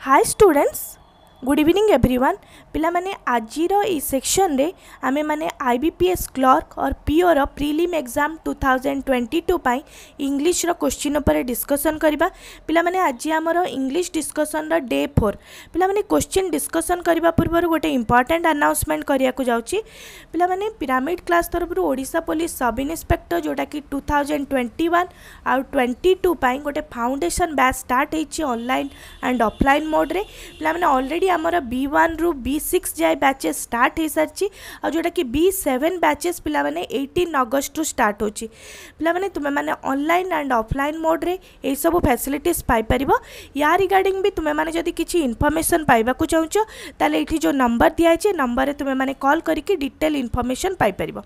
Hi students, good evening everyone ପିଲାମାନେ ଆଜିର ଏଇ ସେକ୍ସନରେ ଆମେମାନେ I B P S clerk or ପିଓର prelim exam two thousand twenty two ପାଇଁ ଇଂଲିଶର କୋଶ୍ଚିନ୍ ଉପରେ ଡିସ୍କସନ୍ କରିବା ପିଲାମାନେ ଆଜି ଆମର ଇଂଲିଶ ଡିସ୍କସନ୍ର ଡେ ଫୋର୍ ପିଲାମାନେ କୋଶ୍ଚିନ୍ ଡିସ୍କସନ୍ କରିବା ପୂର୍ବରୁ ଗୋଟେ ଇମ୍ପର୍ଟାଣ୍ଟ ଆନାଉନ୍ସମେଣ୍ଟ କରିବାକୁ ଯାଉଛି ପିଲାମାନେ ପିରାମିଡ଼ କ୍ଲାସ୍ ତରଫରୁ ଓଡ଼ିଶା ପୋଲିସ ସବ୍ ଇନ୍ସପେକ୍ଟର ଯେଉଁଟାକି ଟୁ ଥାଉଜେଣ୍ଡ ଟ୍ୱେଣ୍ଟି ୱାନ୍ ଆଉ ଟ୍ୱେଣ୍ଟି ଟୁ ପାଇଁ ଗୋଟେ ଫାଉଣ୍ଡେସନ୍ ବ୍ୟାଚ୍ ଷ୍ଟାର୍ଟ ହେଇଛି ଅନଲାଇନ୍ ଆଣ୍ଡ ଅଫଲାଇନ୍ ମୋଡ଼୍ରେ ପିଲାମାନେ ଅଲରେଡ଼ି अलरेडी आम बी ओन रु बी सिक्स जाए बैचेस स्टार्ट हो सारी आ जोटा कि बी सेवेन बैचेस पाने एटीन अगस्ट रु स्टार्ट हो पाने तुम्हें मैंने अनल एंड अफलाइन मोड्रे सब फैसिलिट पाइपर या रिगार्ड भी तुम्हें मैंने जब किसी इनफर्मेसन पाइबा चाहो तो ये जो नंबर दिखाई नंबर में तुम्हें मैंने कल करके डिटेल इनफर्मेसन पाइपर पे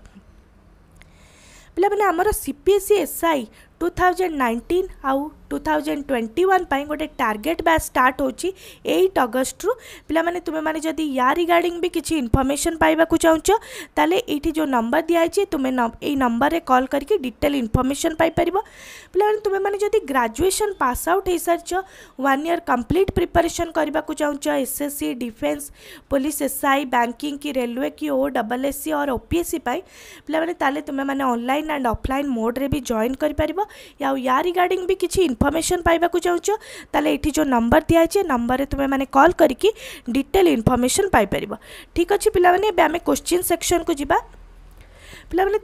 ଆମର सीपीएससी ପି टू ସି ଏସ୍ आउ टू थाउजेंड 2021 थाउज गोटे टार्गेट बैच स्टार्ट होट अगस्ट्रु पाने तुम्हें जदि या रिगार्डिंग भी किसी इनफर्मेसन पाइबू चाहो ये जो नंबर दिखाई तुम यही नंबर में कल करके डिटेल इनफर्मेसन पाइपर पे तुम्हें जदि ग्राजुएसन पास आउट हो सारी वन इयर कम्प्लीट प्रिपेरेसन करने को चाहच S S C defence police S I banking कि रेलवे कि ओ डबल एस सी और ओपीएससी पे तुम्हें अनल अफल मोड्रे भी जॉन कर रिगार्ड भी किसी इनफर्मेसन पाइबा चाहूँ तेल ये जो नंबर दिखाई है नंबर में तुम्हें कल करके डिटेल इनफर्मेसन पाइपर ठीक अच्छे पिलाने क्वेश्चन सेक्शन को जी पे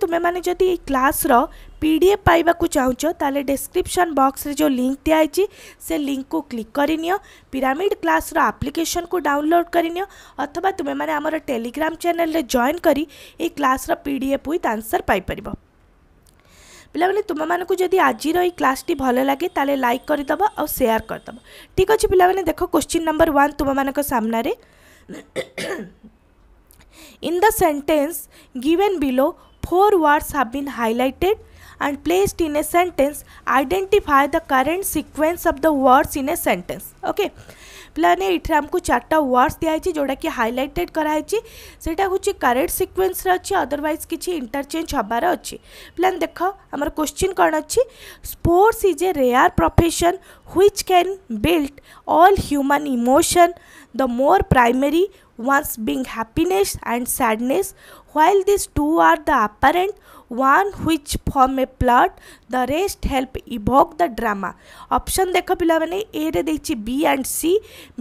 तुम्हें जदि क्लास्र पी डी एफ पाइबा चाहूँ तेल डेस्क्रिपन बक्स में जो लिंक दिखाई से लिंक को क्लिक करनी पिरामिड क्लास्र आप्लिकेसन को डाउनलोड करनी अथवा तुम्हें टेलीग्राम चेल जॉन कर क्लास्र P D F with answer paper पे तुम मानक आज क्लास टी भल लगे तेल लाइक करदेव और सेयार करदेव ठीक अच्छे पे देख क्वेश्चन नंबर वन तुम मानक सामने in the sentence given below four words have been highlighted and placed in a sentence identify the correct sequence of the words in a sentence okay प्लान ये आमको चार्टा वार्डस दिखाई जोटा कि हाइलाइटेड कराई से कैरेट सिक्वेन्स अच्छी अदरवैज किसी इंटरचेज हबार अच्छी प्लान देख आम क्वेश्चन कौन अच्छी sports is a rare profession which can build all human emotion the more primary was being happiness and sadness while this two are the apparent one which form a plot the rest help evoke the drama option देख पाने H B and C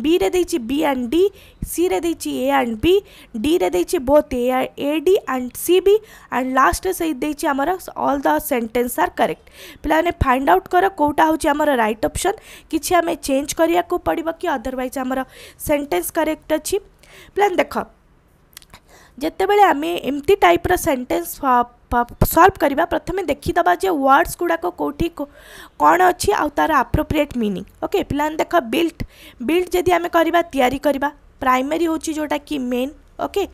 B रे B and D C रे A and B D रे both A D and C B and last आमर all the sentence are correct पे find out कर कौटा हमारे रईट अप्सन किसी आम चेज कराक पड़ा कि अदरवैज आम सेन्टेन्स करेक्ट अच्छी पे देख जितेबले आम एमती टाइप रेन्टेन्स सल्व करने प्रथम देखीद वर्ड्स गुड़ाक कौटी कौन अच्छी आर आप्रोप्रिएट मिनिंग ओके पिला देख बिल्ट बिल्ट जदि आम करवा प्राइमरी हूँ जोटा कि मेन ओके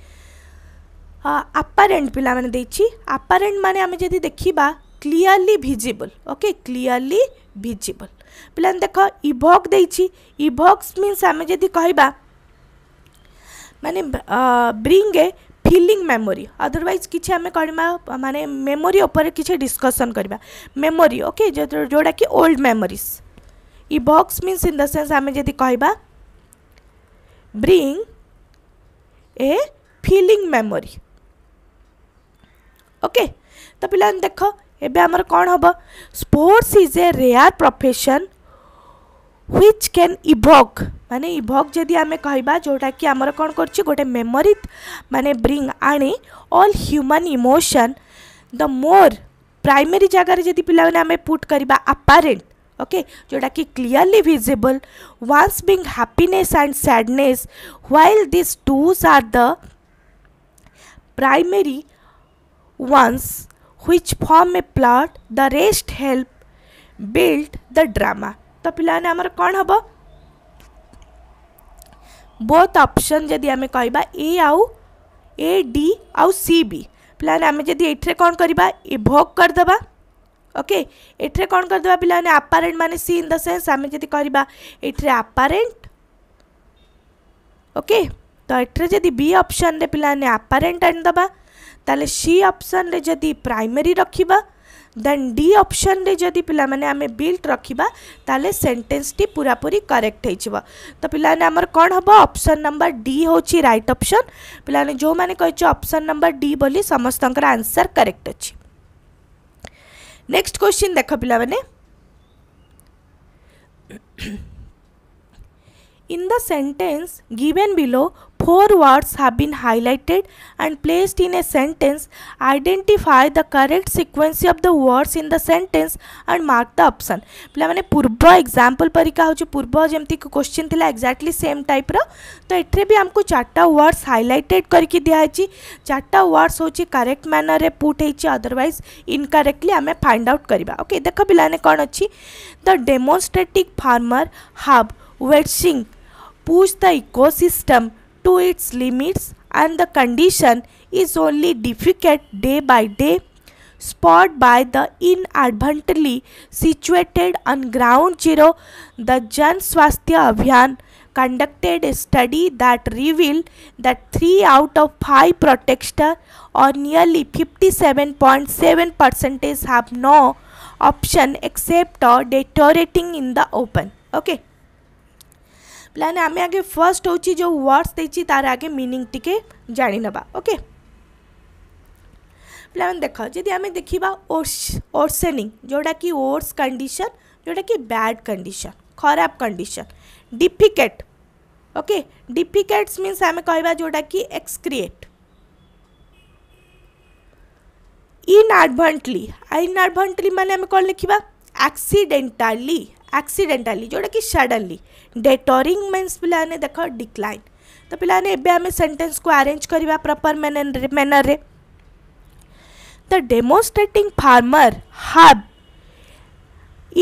आपारेन्ट पाने आपारेन्ट मान आम जब देखा clearly visible okay clearly visible पे देख इभक् इभक्स मीनस आम जब कह माने ब्रिंग फिलिंग मेमोरी अदरवाइज कि आम मानने मेमोरी उपर कि डिस्कसन करवा मेमोरी ओके जोड़ा कि ओल्ड मेमोरीज इ बक्स मीन इन देंस आम जी कह bring a feeling memory okay तो पे देख एबर कौन हम sports is a rare profession which can evoke माने इभक जदि आम कह जोटा कि आमर कौन कर गोटे मेमोरी माने ब्रिंग आने all human emotion the more primary जगार जब पे आम पुट करवा आपारेट ओके जोटा कि clearly visible ones being happiness and sadness while this twos are the primary ones which form a plot the rest help build the drama ତ ପିଲାମାନେ ଆମର କ'ଣ ହେବ ବୋଥ୍ ଅପସନ୍ ଯଦି ଆମେ କହିବା ଏ ଆଉ ଏ ଡି ଆଉ ସି ବି ପିଲାମାନେ ଆମେ ଯଦି ଏଥିରେ କ'ଣ କରିବା ଇଭୋକ୍ କରିଦେବା ଓକେ ଏଥିରେ କ'ଣ କରିଦେବା ପିଲାମାନେ ଆପାରେଣ୍ଟ ମାନେ ସି ଇନ୍ ଦ ସେନ୍ସ ଆମେ ଯଦି କରିବା ଏଥିରେ ଆପାରେଣ୍ଟ ଓକେ ତ ଏଥିରେ ଯଦି ବି ଅପସନ୍ରେ ପିଲାମାନେ ଆପାରେଣ୍ଟ ଆଣିଦେବା ତାହେଲେ ସି ଅପସନ୍ରେ ଯଦି ପ୍ରାଇମେରୀ ରଖିବା ଦେନ୍ ଡି ଅପସନ୍ରେ ଯଦି ପିଲାମାନେ ଆମେ ବିଲ୍ଟ ରଖିବା ତାହେଲେ ସେଣ୍ଟେନ୍ସଟି ପୁରାପୁରି କରେକ୍ଟ ହେଇଯିବ ତ ପିଲାମାନେ ଆମର କ'ଣ ହେବ ଅପସନ୍ ନମ୍ବର ଡି ହେଉଛି ରାଇଟ୍ ଅପସନ୍ ପିଲାମାନେ ଯେଉଁମାନେ କହିଛୁ ଅପସନ୍ ନମ୍ବର ଡି ବୋଲି ସମସ୍ତଙ୍କର ଆନ୍ସର୍ କରେକ୍ଟ ଅଛି ନେକ୍ସଟ କ୍ୱେଶ୍ଚିନ୍ ଦେଖ ପିଲାମାନେ in the sentence given below four words have been highlighted and placed in a sentence. Identify the correct sequence of the words in the sentence and mark the option पे पूर्व example पर हूँ पूर्व जमती question थी exactly same type रहा तो इतने भी आमको चार्टा वर्ड्स हाइलाइटेड करके दिया है चार्टा वर्ड्स हो करेक्ट मैनर में पुट हो ची इनकरेक्टली आम फाइंड आउट करीबा ओके देख पे कौन अच्छी द डेमोंस्ट्रेटिक फार्मर हाव वेटसिंग push the ecosystem to its limits and the condition is only difficult day by day spot by the inadvertently situated on ground zero the jan swasthya abhiyan conducted a study that revealed that 3 out of 5 protesters or nearly 57.7% have no option except or deteriorating in the open okay प्लान आम आगे first हूँ जो words देखिए तार आगे meaning टिके जाने ओके प्लान देख जी आम देखा ओर्सेनिंग जोटा कि ओर्स कंडीशन जोटा कि बैड कंडीशन खराब condition difficult okay difficulties means आम कह जोटा कि एक्सक्रिएट इनआडभली इनआडभली मैंने कौन लिखा एक्सीडेटाली एक्सीडेटाली जोटा कि सडनली डेटरिंग मेन्स पे देख डिक्लाइन तो पिलाने पे आम सेंटेन्स को आरेंज करवा प्रपर मैनर रे the demonstrating farmer how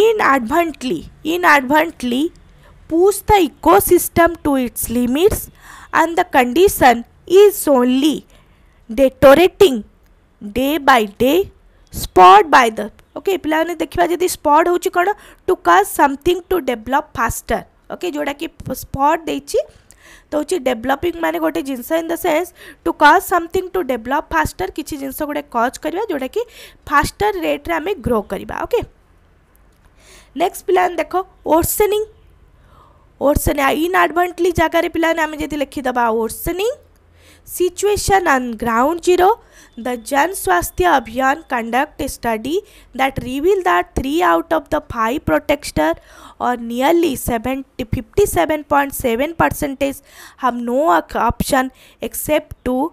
in आडभली इन आडभली push the ecosystem to its limits and the condition is only deteriorating day by day spot by the okay पे देखा जी स्पट हो कौन to cause something to develop faster okay जोड़ा कि spot दे तो हूँ डेभलपिंग मानने गोटे genes in the sense to cause something to develop faster किसी जिन गोटे कज करवा जोटा कि फास्टर रेट्रे आम ग्रो करवा ओके नेक्स्ट पे देख ओर्सनिंग इन इनआडभली जगार पे आम जी लिखिदा worsening situation on ground zero, the Jan Swasthya Abhiyan conduct a study that revealed that 3 out of the 5 protesters or nearly 57.7 percentage have no option except to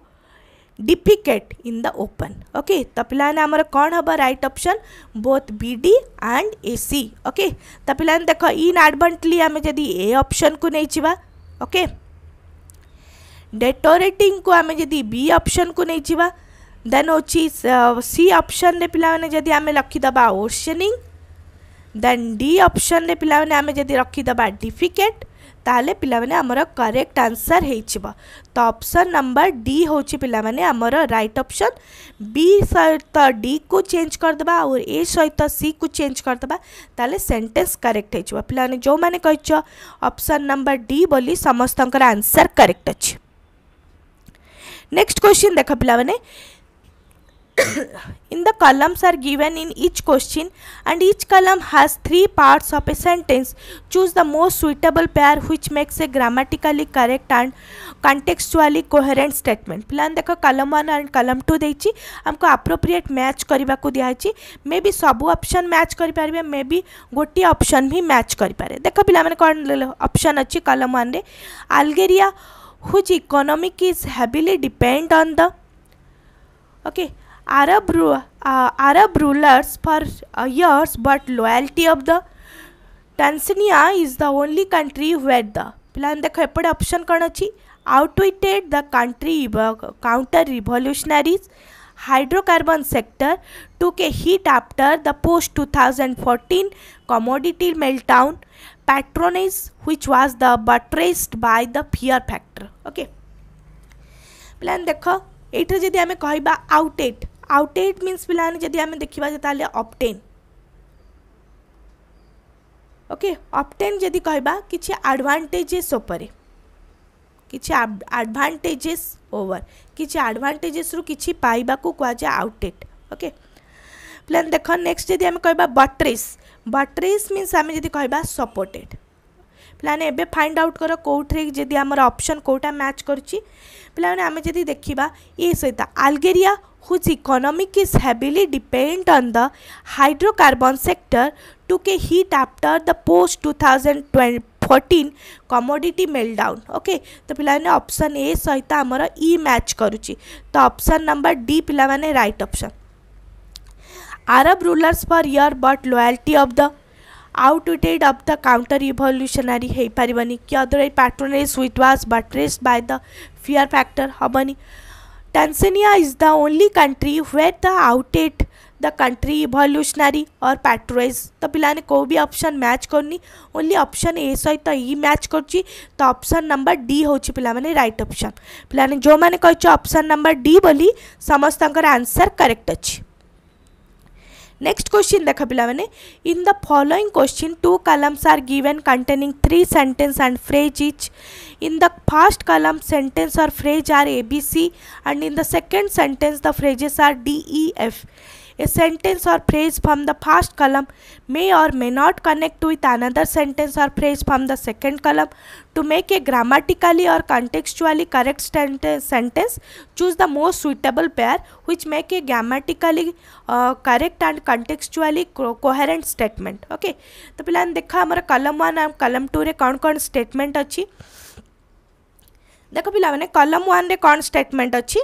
defecate in the open okay तो पाने आमर कौन हम right option both B D and A C okay तो पाने देख इन आडभांटली आम जदि ए अप्सन को नहीं ओके okay? डेटोरेटिंग को आम जी बी अप्सन को नहीं जावा देन अच्छी सी अप्सन पे पिलाने आम रखिदबा ओशनिंग देन डी ऑप्शन रे पिलाने आम जदि रखिदबा डिफिकेट ताले पिलाने आमर करेक्ट आंसर हो तो ऑप्शन नंबर डी हूँ पिलाने आमर राइट ऑप्शन बी सहित डी को चेंज कर करदे और ए सहित सी को चेंज कर करदे ताले सेंटेंस करेक्ट हो पाने जो मैंने कही ऑप्शन नंबर डी बोली समस्त आंसर करेक्ट अच्छे नेक्स्ट क्वेश्चन देख पे in the columns are given in each question and each column has three parts of a sentence choose the most suitable pair which makes a grammatically correct and contextually coherent statement पे देख column one and column two आमको appropriate match करने को दिखाई may be सब option match करेंगे may be गोटे option भी मैच करें देख पे कौन अप्सन अच्छी column one Algeria whose economy is heavily dependent on the okay Arab, uh, Arab rulers for uh, years, but loyalty of the Tanzania is the only country where the plan देखो एपटे option कौन अच्छी outwitted the country counter revolutionaries hydrocarbon sector took hit after the post 2014 commodity meltdown patronage which was the buttressed by the fear factor okay plan dekho eitre jodi ame kahiba outdate outdate means plan jodi ame dekhiba je tale obtain okay obtain जदि कहवा कि आडभांटेजेस कि आडभांटेजेस over कि आडभांटेजेस रु कि पाइबा को कहुए आउटडेट ओके प्लान देख नेक्स्ट जदि आम कह बट्रेस বা ट्रेस मीन्स आम जब कह सपोर्टेड ପିଲାମାନେ ଏବେ ଫାଇଣ୍ଡ ଆଉଟ୍ କର କେଉଁଥିରେ ଯଦି ଆମର ଅପସନ୍ କେଉଁଟା ମ୍ୟାଚ୍ କରୁଛି ପିଲାମାନେ ଆମେ ଯଦି ଦେଖିବା ଏ ସହିତ Algeria whose economic is heavily depend on the hydrocarbon sector took hit after the post two thousand fourteen commodity meltdown okay ତ ପିଲାମାନେ ଅପସନ୍ ଏ ସହିତ ଆମର ଇ ମ୍ୟାଚ୍ କରୁଛି ତ ଅପସନ୍ ନମ୍ବର ଡି ପିଲାମାନେ right option Arab rulers were here but loyalty of the outwitted of the counter-revolutionary hey paribani ki other patronage which was buttressed by the fear factor habani Tanzania is the only country where the outdate the country revolutionary or patronage तो पिलाने ko bhi option match karni only option A सहित E match karchi to option number D pila mane right option पिलाने जो मैंने कही option number D boli samastankar answer correct achi next question देख पे in the following question two columns are given containing three sentence and phrase each in the first column sentence or phrase are A B C and in the second sentence the phrases are D E F A sentence or phrase from the first column may or may not connect with another sentence or phrase from the second column. To make a grammatically or contextually correct sentence, choose the most suitable pair which make a grammatically uh, correct and contextually co coherent statement. Okay. तो पिला देखा आमर कलम one आम कलम to रे कौन कौन स्टेटमेंट अच्छी देख पिला कलम वन रे कौन स्टेटमेंट अच्छी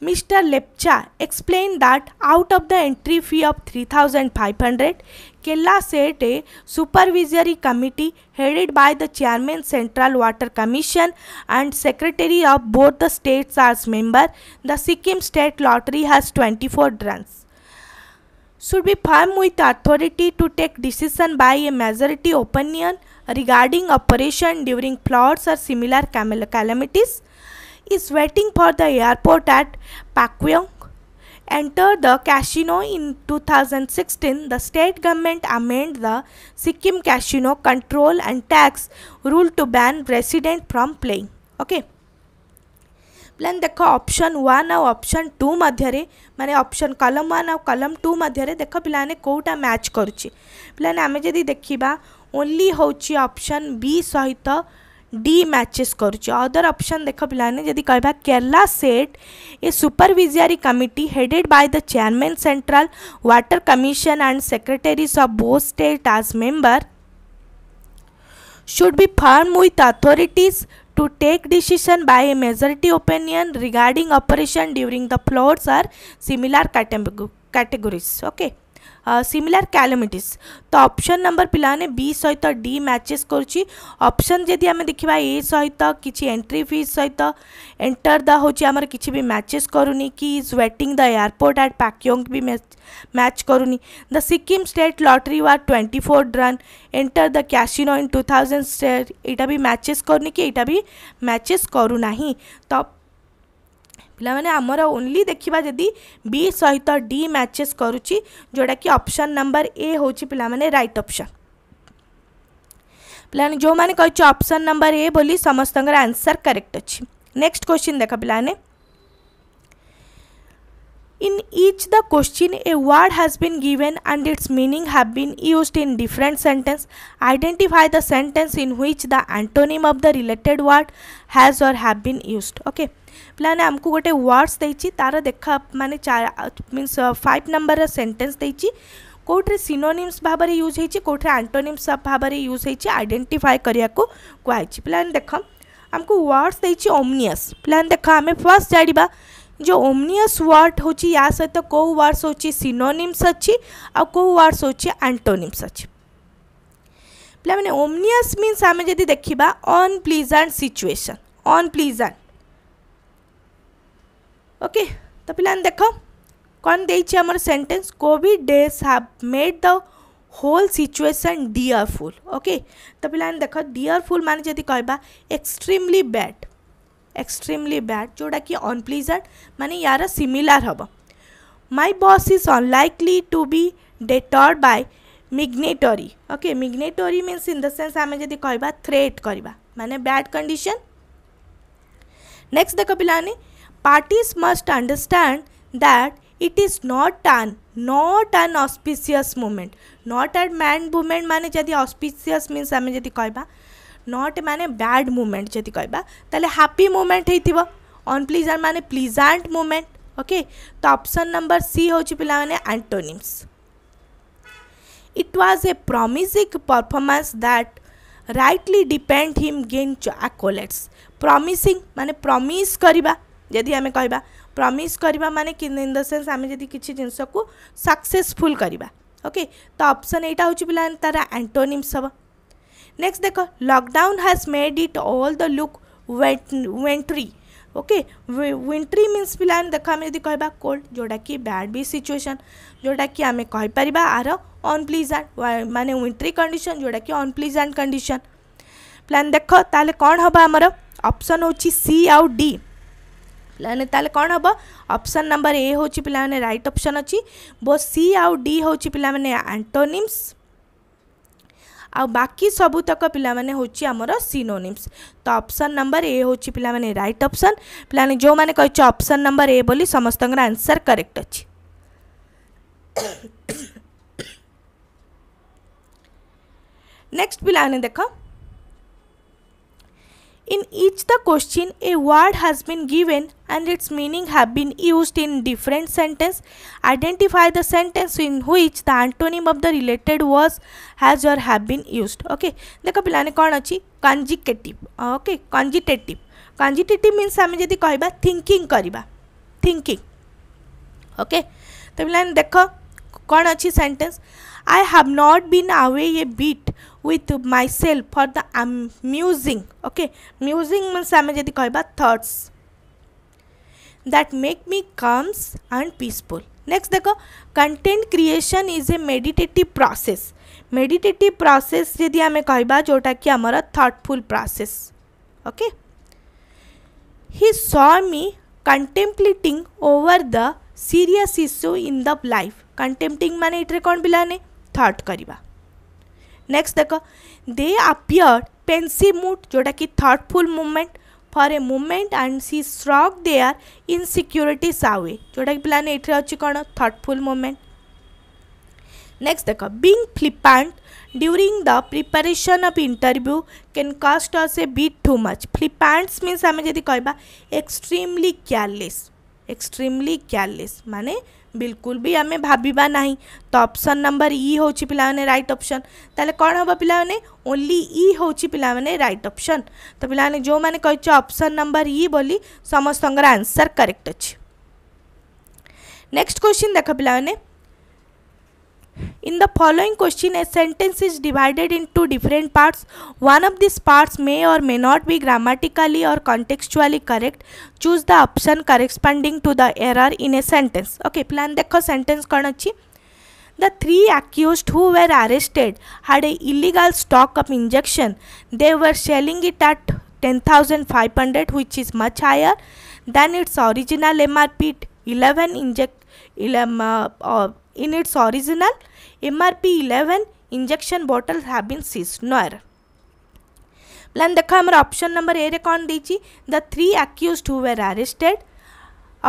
Mr. Lepcha explained that out of the entry fee of 3500 Kerala set a supervisory committee headed by the chairman Central Water Commission and secretary of both the states as member. The Sikkim State Lottery has 24 runs. Should be firm with authority to take decision by a majority opinion regarding operation during floods or similar calamities. is waiting for the airport at Pakyong. Enter the casino in 2016, the state government amended the Sikkim Casino Control and Tax Rule to ban resident from playing. Okay. प्लान देख option one आउ option two मध्य माने option कलम one आउ कलम to मध्य देख पे कौटा मैच करुच्चे पे आम जदि देखा ओनली हूँ ऑप्शन बी सहित डी मैचेस अदर ऑप्शन देख पे जी कह Kerala set a supervisory committee headed by the chairman central water commission and secretaries of both state as member should be form with authorities to take decision by a majority opinion regarding operation during the floods are similar categories okay okay? Similar calamities तो option number पिलाने B सहित D matches option जी आम देखा ए सहित किसी entry फिज सहित एंटर द हूँ आम कि भी मैचेस करूनी कि is waiting the airport at Pakyong भी मैच करूनी the Sikkim state lottery war twenty four drawn enter the casino in two thousand state यहाँ भी मैचेस करूनी कि यहाँ भी मैचेस करूना तो पाने ओनली देखा जदि बी सहित डी मैचेस करोटा कि अप्सन नंबर ए हूँ पाने रईट अप्सन पे जो मैंने कही अप्सन नंबर ए बोली समस्त आंसर करेक्ट अच्छी नेक्स्ट क्वेश्चन देख पाने in each the question a word has been given and its meaning have been use in different sentence identify the sentence in which the antonym of the related word has or how been use okay ପିଲାମାନେ ଆମକୁ ଗୋଟେ words ଦେଇଛି ତା'ର ଦେଖା ମାନେ means five ନମ୍ବରର sentence ଦେଇଛି କେଉଁଥିରେ ସିନୋନିମ୍ସ ଭାବରେ ୟୁଜ୍ ହେଇଛି କେଉଁଥିରେ ଆଣ୍ଟୋନିମ୍ସ ଭାବରେ ୟୁଜ୍ ହେଇଛି ଆଇଡେଣ୍ଟିଫାଏ କରିବାକୁ କୁହାଯାଇଛି ପିଲାମାନେ ଦେଖ ଆମକୁ ୱାର୍ଡ଼ସ୍ ଦେଇଛି ଓମ୍ନିୟସ୍ ପିଲାମାନେ ଦେଖ ଆମେ ଫାର୍ଷ୍ଟ ଜାଣିବା যে ওমনিয়স ওয়ার্ড হচ্ছে ইয়া সহিত কেউ ওয়ার্ডস হচ্ছে সিনোনিমস অছি আউ ওয়ার্ডস হচ্ছে আন্টোনিমস অছি পিলামানে ওমনিয়স মিন্স আমি যদি দেখিবা অনপ্লিজান্ট সিচুয়েসন অনপ্লিজান্ট ओके तो पे देख कौन देइछि sentence sentence covid days have made the whole situation fearful okay तो पे देख डीयरफुल मान जी कह एक्सट्रीमली बैड एक्सट्रीमली बैड जोटा कि अनप्लीजेंट मान यार सिमिलार हम my boss is unlikely to be deterred by minatory okay minatory means in the sense आम जब कह थ्रेट करवा मैंने बैड कंडीशन नेक्स्ट देख पानी parties must understand that it is not an not an auspicious moment not a man moment mane जदि auspicious means आमे जदि कहबा not mane bad moment जदि कहबा tale happy moment हेथिबो unpleasant mane pleasant moment okay तो option number C हूँ पे antonyms it was a promising performance that rightly depend him gain चो आकोलेट्स प्रमिसिंग मान प्रमिस् करवा यदि आम कह प्रमिश करवा मान इन द सेन्स आम जब किसी जिनस को सक्सेसफुल करवा ओके तो अपसन यहीटा हो पा तार एंटोनिम्स हम नेक्स्ट देख lockdown has made it all the look wintry okay wintry means पिला देख आम जी कह कोल्ड जोटा कि बैड भी सिचुएसन जोटा कि आम कहीपर आर अनप्लीजाट मानने विंट्री कंडीशन जोटा कि अनप्लीजाट कंडीशन प्लान देख ताल कौन हम आमर अपसन हो सी आउ डी पाने कौन हम अपसन नंबर ए हूँ पे रईट अपसन अच्छी बो सी आउ डी हूँ पे आंटोनिम्स आकी सबूतक पाने सिनोनिम्स तो अपसन नंबर ए हूँ पे रईट अपसन पे जो मैंने कही अपसन नंबर ए बोली समस्त आंसर करेक्ट अच्छे नेक्स्ट पे देख In each the question a word has been given and its meaning have been used in different sentence. Identify the sentence in which the antonym of the related word has or have been used. Okay. देखो पिलाने कौन अच्छी conjugative. Okay. Conjugative. Conjugative means हमें कोई बात thinking करिबा. Thinking. Okay. तो पिलाने देखो कौन अच्छी sentence I have not been away a bit with myself for the amusing. Okay, musing means আমি koi কইবা thoughts that make me calms and peaceful. Next dekho, content creation is a meditative process. Meditative process যদি koi কইবা jota ki amara thoughtful process. Okay. He saw me contemplating over the serious issue in the life. Contemplating মানে এটারে কোন bilane. Out करवा next देख दे आपियर pansy mood जोटा कि thoughtful movement for a moment and she struck they are insecurity सावे जोटा कि पाने कौन थर्टफुल मुवमेंट नेक्स्ट देख being flippant during the preparation of interview can cost us a bit too much flippants mean आम जी कह एक्सट्रीमली केयरलेस एक्सट्रीमली केयरलेस मानने बिल्कुल भी आम भावा ना तो अपसन नंबर इ हूँ पे रईट अपसन तेल कौन हम पाने ओनली इ हूँ पे रईट अपसन तो पाने जो मैंने कही अपसन नंबर इ बोली समस्त आंसर करेक्ट अच्छे नेक्स्ट क्वेश्चन देख पे In the following question, a sentence is divided into different parts. One of these parts may or may not be grammatically or contextually correct. Choose the option corresponding to the error in a sentence. Okay, plan देखो sentence कौन The three accused who were arrested had a illegal stock of injection. They were selling it at 10,500 which is much higher than its original MRP. 11 inject 11 uh, uh, in its original MRP 11 injection bottles have been seized. Nowhere. प्लान देख आम option number A रे कौन they the three accused who were arrested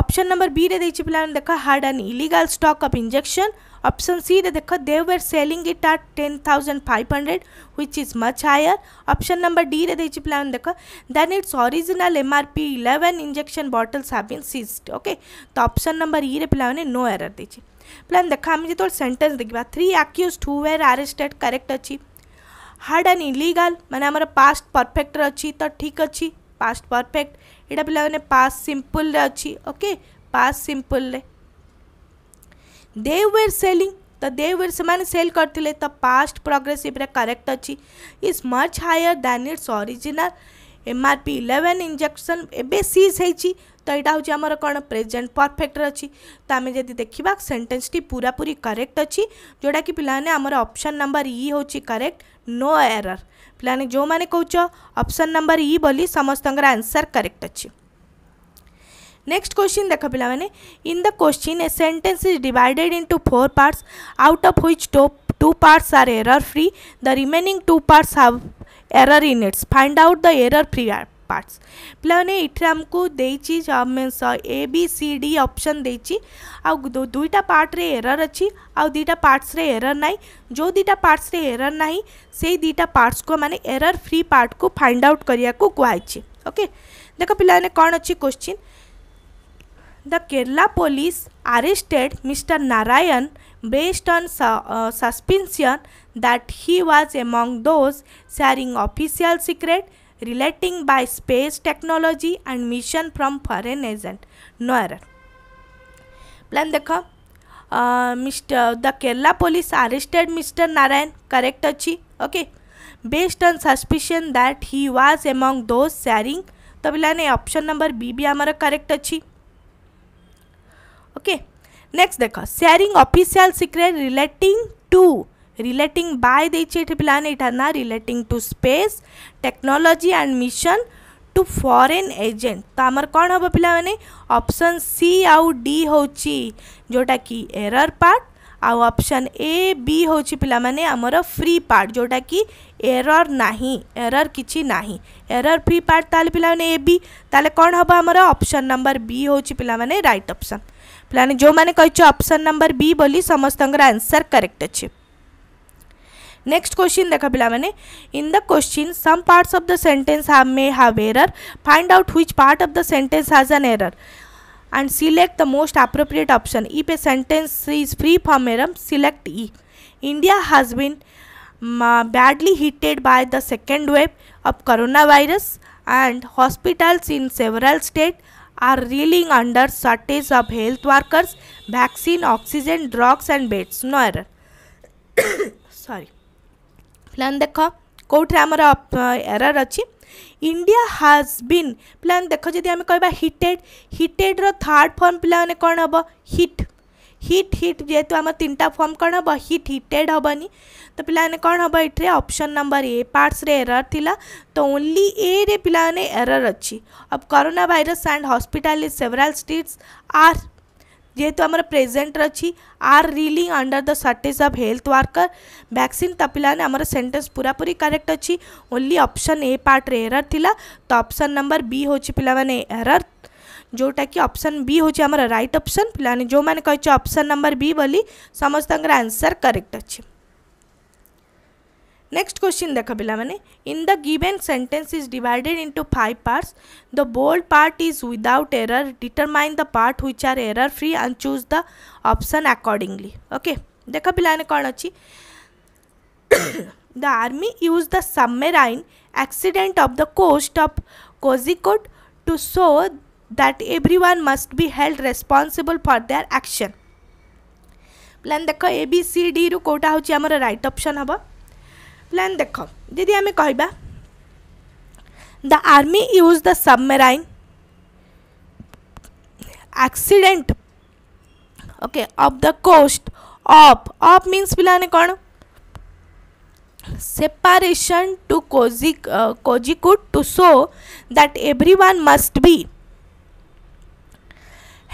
option number B रे पिलाने देख hard and illegal stock of injection option C रे देख they were selling it at ten thousand five hundred which is much higher option number D रे पिलाने देख than its original M R P eleven injection bottles have been seized okay तो option number ई रे पिलाने no error देती plan देख आम जो सेन्टेन्स देखा three accused two were arrested correct अच्छी हार्ड एंड इलिगल मैंने आम पास्ट परफेक्टर अच्छी तो ठीक अच्छी पास्ट परफेक्ट यहाँ पे पास सिंपल रे अच्छी ओके पास सिंपल रे दे वेर सेलिंग तो दे वेर से सेल करते तो पास्ट प्रोग्रेसिव रे करेक्ट अच्छी is much higher than its original M R P eleven injection एवं सीज हो तो यहाँ हूँ कौन प्रेजेन्ट परफेक्ट अच्छी तो आम जब देखा सेन्टेन्स टी पूरा पूरी करेक्ट अच्छी जोटा कि पे आम अपसन नंबर इ हूँ करेक्ट नो एरर पे जो मैंने कौच अपसन नंबर इ बोली समस्त आंसर करेक्ट अच्छी नेक्स्ट क्वेश्चन देख पे in the question a sentence is divided into four parts out of which two parts are error free the remaining two parts have error in its find out the error free parts पे ये आमको B C D option दे दुईटा पार्ट्रे error अच्छी आईटा parts error ना जो दुईटा पार्टस एरर ना से दुटा पार्टस को मैंने एरर फ्री पार्ट को फाइंड आउट करने को कहुई ओके देख पे कौन अच्छी question the Kerala police arrested mister Narayan based on suspension that he was among those sharing official secret relating by space technology and mission from foreign agent no error plan dekho uh, mr the kerala police arrested mr narayan correct achi okay based on suspicion that he was among those sharing तो पिलाने option number B भी आमर correct अच्छी okay next देख sharing official secret relating to by by the planetana relating to space technology and mission to foreign agent तो आमर कौन हम पाने ऑप्शन सी आउ डी हूँ जोटा कि एरर पार्ट आउ ऑप्शन ए बी हूँ पाने आमर फ्री पार्ट जोटा कि एरर ना एरर कि ना एरर फ्री पार्ट ताले पाने ए बी ताले कौन हम आमर ऑप्शन नंबर बी हूँ पाने रईट राइट ऑप्शन जो मैंने कहि ऑप्शन नंबर बी बोली समस्त आंसर करेक्ट अछि नेक्स्ट क्वेश्चन देख पे in the question some parts of the sentence may have error find out which part of the sentence has an error and select the most appropriate option E पे sentence is free from error select E India has been badly hitted by the second wave of corona virus and hospitals in several state are reeling under shortage of health workers vaccine oxygen drugs and beds no error sorry ପ୍ଲାନ୍ ଦେଖ କେଉଁଠାରେ ଆମର error ଅଛି India has been plan ଦେଖ ଯଦି ଆମେ କହିବା ହିଟେଡ଼୍ ହିଟେଡ଼୍ର third form ପିଲାମାନେ କ'ଣ ହେବ ହିଟ୍ ହିଟ୍ ହିଟ୍ ଯେହେତु ଆମର ତିନିଟା ଫର୍ମ କ'ଣ ହେବ ହିଟ୍ ହିଟେଡ଼୍ ହେବନି ତ ପିଲାମାନେ କ'ଣ ହେବ ଏଥିରେ ଅପସନ୍ ନମ୍ବର ଏ ପାର୍ଟସ୍ରେ ଏରର୍ ଥିଲା ତ ଓନ୍ଲି ଏରେ ପିଲାମାନେ ଏରର୍ ଅଛି of corona virus and hospital is several states are जेहेतु आम प्रेजेट अच्छी आर रिली under the shortage of health worker vaccine तो पे आम सेन्टेन्स पूरी कैरेक्ट अच्छी ओनली अप्सन ए पार्ट्रे एरर था तो अप्सन नंबर बी हूँ पे एरर जोटा कि अप्सन बी हूँ आम रईट अप्सन पे जो मैंने कही अप्सन नंबर बी बोली समस्त आंसर करेक्ट अच्छी नेक्स्ट क्वेश्चन देख मैंने in the given sentence is divided into five parts the bold part is without error determine the part which are error free and choose the option accordingly okay देख पे कौन अच्छी the army use the submarine accident off the coast of Kozhikode to show that everyone must be held responsible for their action प्लान देख A B C D रु कौटा हूँ आमर right option हम ପ୍ଲାନ୍ ଦେଖ ଯଦି ଆମେ କହିବା the army use the submarine accident okay of the coast of of means ପିଲାମାନେ କ'ଣ separation to Kozik, uh, Kozhikode to show that everyone must be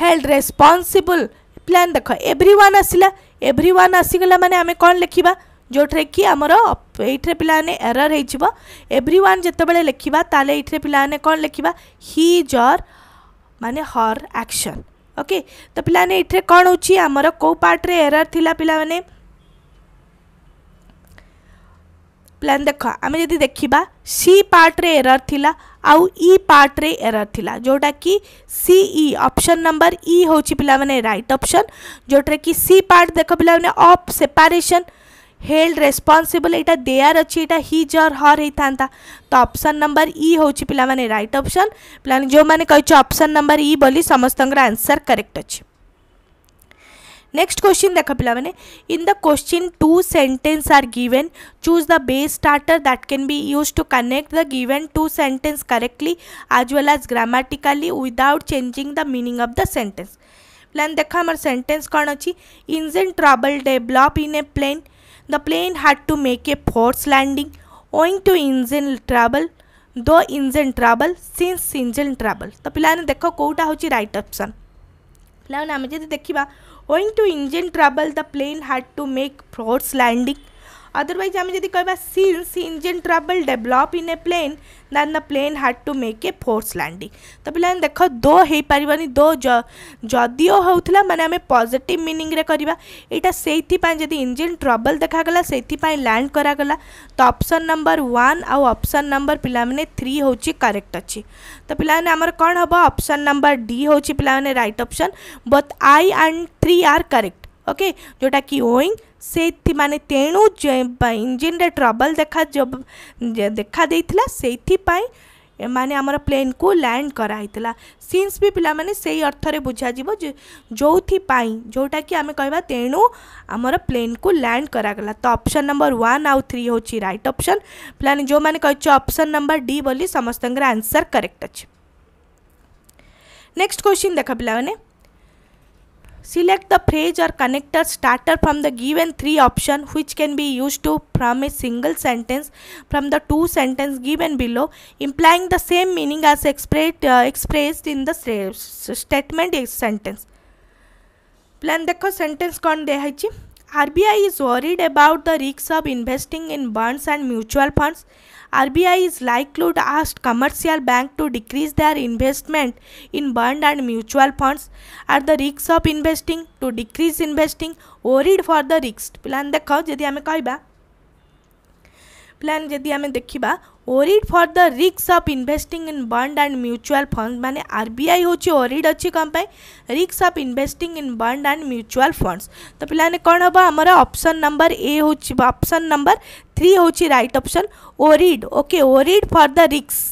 held responsible. प्लान देख एभ्री वन आसला एभ्री वन आसीगला मैंने आम कौन लिखा जोटे कि आम ये पे एरर होव्री वन जितेबाला लिखा तेल ये पे कौन लिखा हि जर मान हर आक्शन ओके तो पाने कौन होमर कौ पार्ट्रे एरर थी पाने प्लान देख आम जी देखा सी पार्ट्रे एरर थी आउ इ पार्ट्रे एरर थी जोटा कि सी ऑप्शन नंबर इ हूँ पे रईट ऑप्शन जोटे कि सी पार्ट देख पे अफ सेपारेसन रेस्पनसबल ରେସ୍ପନ୍ସିବଲ୍ ଏଇଟା अच्छे यहाँ हिज ହିଜ୍ हर होता तो अपसन नंबर इ ଇ पे रईट अपसन पे जो मैंने कही अपसन नंबर इ बोली समस्त आंसर करेक्ट अच्छे नेक्स्ट क्वेश्चन देख पे in the question two sentence are given choose the best starter that can be use to connect the given two sentence correctly as well as grammatically without changing the meaning of the sentence प्लान देख आम sentence कौन अच्छी engine trouble develop in a plane the plane had to make a forced landing owing to engine trouble due engine trouble since engine trouble तो पे देख कौटा हूँ right option पे आम जब देखा owing to engine trouble the plane had to make force landing otherwise आम जी कह सीस engine trouble develop in a plane then the plane had to make a force landing तो पे देख दो हो पारे दो जदिओ हो मैंने आम पजिट मिनिंग यहाँ से इंजिन ट्रबल देखाला से लैंड कराला तो option number one option number पे थ्री हूँ करेक्ट अच्छी तो पे आम कौन हम अपसन नंबर डी हो पे right option but I and three are correct okay जोटा कि ओइंग से मानने तेणु इंजिन रे ट्रबल देखा जब देखा देखा से मैंने आमर प्लेन को लैंड कराई सीन्स भी पाने से अर्थ अर्थर बुझा जो जोपाई जोटा कि आम कह तेणु आमर प्लेन को लैंड करागला तो ऑप्शन नंबर वन आउ थ्री हूँ राइट ऑप्शन पे जो मैंने ऑप्शन नंबर डी बोली समस्त आंसर करेक्ट अच्छे नेक्स्ट क्वेश्चन देख पाने Select the phrase or connector starter from the given three option which can be used to from a single sentence from the two sentence given below implying the same meaning as expressed, uh, expressed in the statement sentence। ପ୍ଲାନ୍ ଦେଖ sentence କ'ଣ ଦିଆହେଇଛି RBI is worried about the risks of investing in bonds and mutual funds. RBI is likely to ask commercial banks to decrease their investment in bond and mutual funds. At the risks of investing to decrease investing, worried for the risks. प्लान देख जदि आम कह प्लान जदि आम देखा worried for the risks of investing in bond and mutual fund मैंने आर बी हूँ ओरीड अच्छी कम पाई risks of investing in bond and mutual funds तो पे कौन हम आम अप्सन नंबर ए हूँ अपसन नंबर थ्री हूँ right option worried okay worried for the risks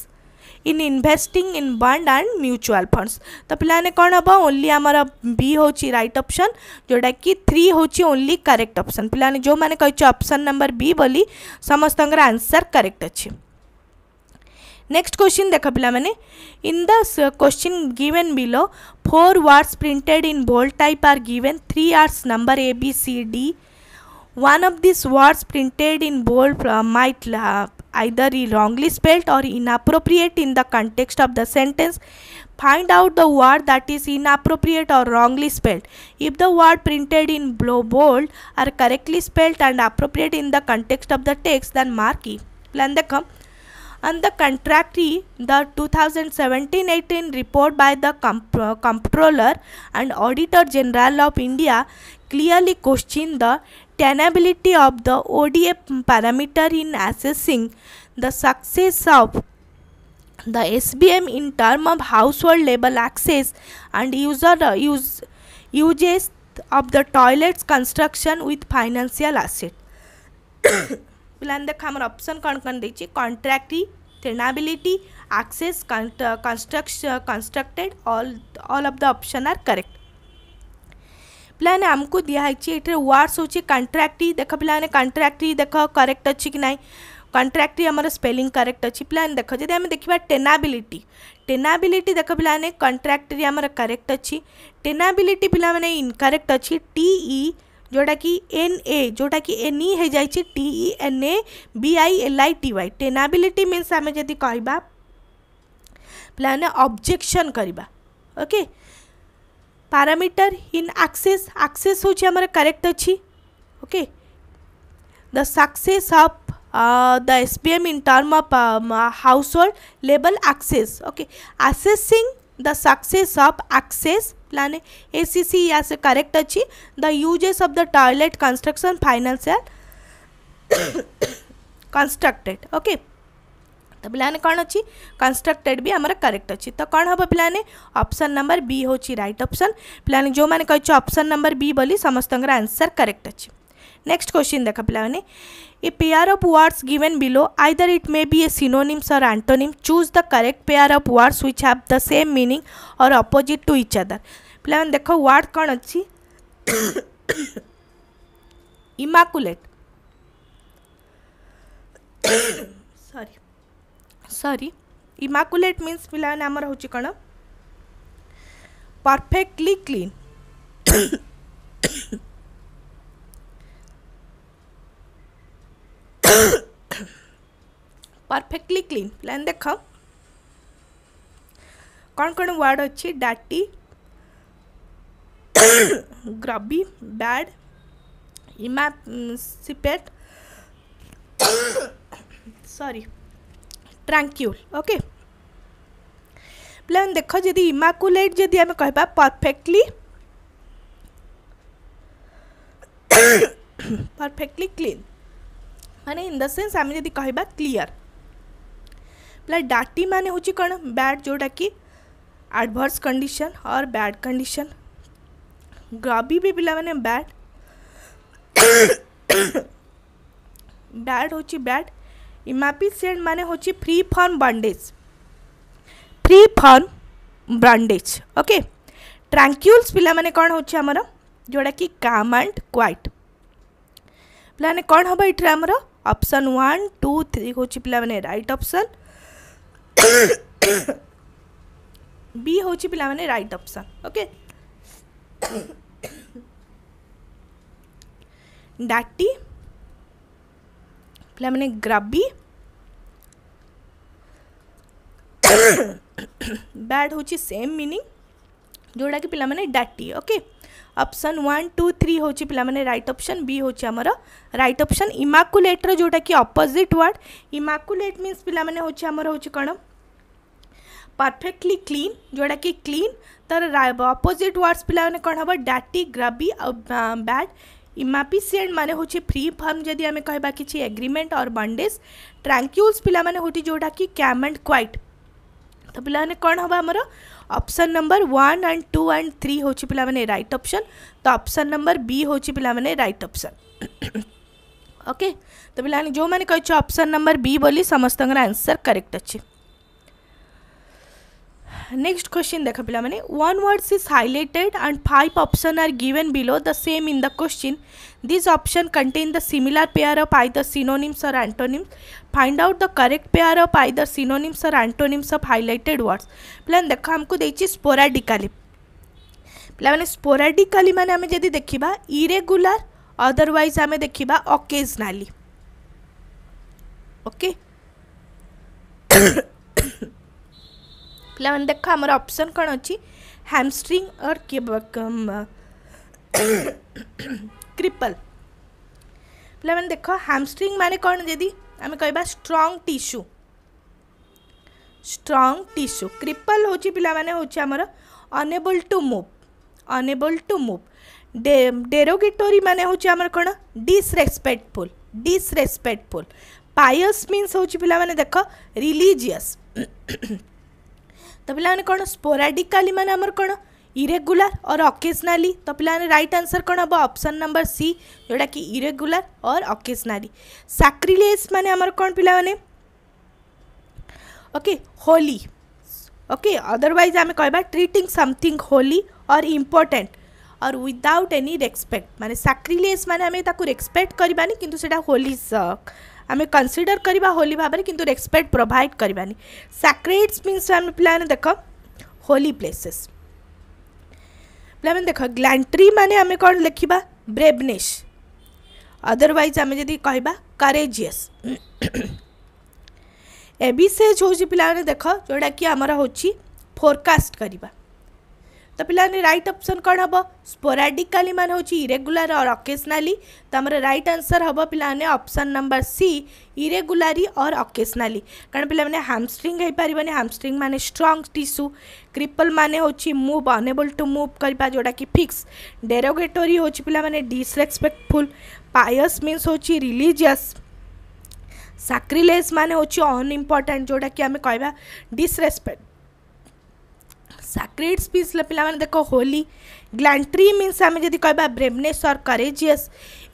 in इनभेटिंग in bond and mutual funds तो पे कौन हम ओनली आम बी हूँ रईट अप्सन जोटा कि थ्री हूँ ओनली करेक्ट अप्सन पे जो मैंने कही अप्सन नंबर बी बोली समस्त आंसर करेक्ट अच्छे नेक्स्ट क्वेश्चन देख पे in the question given below four words printed in bold type are given three आर्स number A B C D one of this words printed in bold might either be wrongly spelled or inappropriate in the context of the sentence find out the word that is inappropriate or wrongly spelled if the word printed in ब्लो bold are correctly spelled and appropriate in the context of the text then mark in देख And the contrary, the 2017-18 report by the Comp Comptroller and Auditor General of India clearly questioned the tenability of the ODA parameter in assessing the success of the SBM in term of household level access and user uh, use, uses of the toilets construction with financial asset. प्लान देख आम option कौन कौन दे contract trainability access construction constructed all of the option are correct पे आमको दिखाई ये वार्डस हो कंट्राक्ट देख पे कंट्राक्ट देख करेक्ट अच्छे कि ना कंट्राक्ट आमर स्पेलींग करेक्ट अच्छी पे देख जब देखा टेनाबिलिटी टेनाबिलिटी देख पे कंट्राक्ट आम करेक्ट अच्छी टेनाबिलिटी पे इनकरेक्ट अच्छी टीई ଯେଉଁଟାକି ଏନ୍ ଏ ଯେଉଁଟାକି ଏନ୍ ଇ ହେଇଯାଇଛି T E N A B I L I T Y tenability means ଆମେ ଯଦି କହିବା ପିଲାମାନେ ଅବଜେକ୍ସନ୍ କରିବା okay parameter in access access ହେଉଛି ଆମର କରେକ୍ଟ ଅଛି okay the success of the S P M in term of household ଲେବଲ୍ access okay assessing the success of access प्लान है ए सी सी या से करेक्ट अच्छी the uses of the toilet construction financial constructed okay तो प्लान कौन अच्छी कंस्ट्रक्टेड भी आम करेक्ट अच्छी तो कौन हम प्लान ऑप्शन नंबर बी हूँ रईट ऑप्शन प्लान जो मैंने ऑप्शन नंबर बी बोली समस्त आंसर करेक्ट अच्छी नेक्स्ट क्वेश्चन देख पे a pair of words given below either it may be a synonyms or antonym choose the correct pair of words which have the same meaning or opposite to each other पे देख ward कौन अच्छी इमाकुलेट सरी सरी इमाकुलेट मीनस पे आमर हूँ कौन परफेक्टली क्लीन परफेक्टली क्लीन प्लान देख कौन कौन वार्ड अच्छी डाटी ग्रबी बैड इमासिपेट सॉरी ट्रांक्यूल ओके प्लान देख जदि इमाकुलेट जदि आम कह परफेक्टली परफेक्टली क्लीन मैंने इन देंस आम जी कह क्लीयर पे डाटी मान हूँ कौन बैड जोटा कि आडभर्स कंडीशन और बैड कंडीशन ग्रबी भी पाने बैड बैड हूँ बैड इमापिसेड मान हूँ free from bondage free from bondage okay tranquils पे कौन होमर जोड़ा कि काम आंड क्वाइट पे कौन हम ये आमर ऑप्शन वन टू थ्री हूँ पे रईट अपसन बी हूँ पे रईट अपसन ओके डाटी पे ग्राबी बैड हूँ सेम मिनिंग जोड़ा कि पे डाटी okay okay? Option one two three हूँ पे रईट अपसन बी हूँ आम रईट अप्सन इमाकुलेट्र जोटा कि अपोजिट व्वर्ड इमाकुलेट मीन पे हम कौन परफेक्टली क्लीन जोड़ा कि क्लीन तर अपोजिट व्वर्ड्स पे कौन हम डाटी ग्रबी बैड इमापिसीएंट मैंने फ्री फर्म जदि आम कह कि एग्रीमेंट और बंडेज ट्रांक्यूल्स पे जोटा कि कैम एंड क्वैट तो पे कौन हम आम option number one and two and three हूँ पे रईट अप्सन तो अप्सन नंबर बी हूँ पे रईट अप्सन ओके तो पे जो मैंने कही अप्सन नंबर बी बोली समस्त आंसर करेक्ट अच्छे नेक्स्ट क्वेश्चन देख पे one words is highlighted and five option are given below the same in the question this option contain the similar pair of I the synonyms or antonyms find out the correct pair of I the synonyms or antonyms of highlighted words प्लान देख हमको देखिए स्पोराडिकाली पे स्पोराडिकाली मैंने जब देखा irregular otherwise आम देखा अकेजनाली ओके पिला देख आम अपसन कौन अच्छी हामस्ट्रिंग और क्रिपल पे देख हामस्ट्रिंग मान कौन जी आम कह strong tissue strong tissue cripple हूँ पे unable to move unable to move derogatory मान हूँ कौन डिसरेस्पेक्टफुल डिसरेस्पेक्टफुल पायस मीनस हूँ पे देख रिलीजिस् तो पे कौन स्पोराडिकाली मान आम कौन इरेगुला और अकेजनाली तो पे रईट आंसर कौन हम अपसन नंबर सी जोटा कि इरेगुला और अकेजनाली साक्रिलेस मान आम कौन पे ओके होली ओके अदरवाइज आम कह ट्रिटिंग समथिंग होली और इम्पोर्टेन्ट और विदाउट एनी रेस्पेक्ट मानते साक्रिलेस मानते आम रेस्पेक्ट करवानी कितु होली आम कनसीडर करवा होली भाव में कि रेस्पेक्ट प्रोभाइड करवानी सैक्रेट्स मीनस आम पे देख होली प्लेसेस पे देख ग्लांट्री मैंने आम कौन लिखा ब्रेबनेस अदरवैज आम जी कह कारेजियस एबिसेज हूँ पे देख जोटा कि आमर हूँ फोरकास्ट करवा तो पाने रईट अपसन कौन हम स्पोराडिकाली मान हूँ इरेगुला और अकेशनाली तो आम रईट आंसर हम पे अपसन नंबर सी इरेगुलारी और अकेशनाली कारण पे हामस्ट्रिंग हो पारे हामस्ट्रिंग मान स्ट्रंग टीस्यू क्रिपल मान हूँ मुव अनेबल टू मुव कर जोटा कि फिक्स डेरोगेटोरी हूँ पे डिसरेस्पेक्टफुल पायस मीनस हूँ रिलीजिस् साक्रिलेज मान हूँ अनइम्पोर्टाट जोटा कि आम कह डिसरेस्पेक्ट ସାକ୍ରେଡ୍ ସ୍ପିଚ୍ ପିଲାମାନେ ଦେଖ ହୋଲି ଗ୍ଲାଣ୍ଟ୍ରି ମିନ୍ସ ଆମେ ଯଦି କହିବା ବ୍ରେଭନେସ୍ ଅର୍ କରେଜିୟସ୍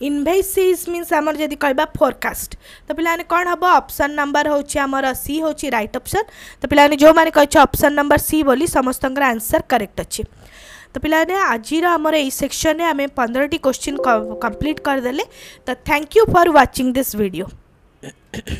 ଇନ୍ଭେସିସ୍ ମିନ୍ସ ଆମର ଯଦି କହିବା ଫୋରକାଷ୍ଟ ତ ପିଲାମାନେ କ'ଣ ହେବ ଅପସନ୍ ନମ୍ବର ହେଉଛି ଆମର ସି ହେଉଛି ରାଇଟ୍ ଅପସନ୍ ତ ପିଲାମାନେ ଯେଉଁମାନେ କହିଛ ଅପସନ୍ ନମ୍ବର ସି ବୋଲି ସମସ୍ତଙ୍କର ଆନ୍ସର୍ କରେକ୍ଟ ଅଛି ତ ପିଲାମାନେ ଆଜିର ଆମର ଏଇ ସେକ୍ସନ୍ରେ ଆମେ ପନ୍ଦରଟି କୋଶ୍ଚିନ୍ କମ୍ପ୍ଲିଟ୍ କରିଦେଲେ ତ thank you for watching this video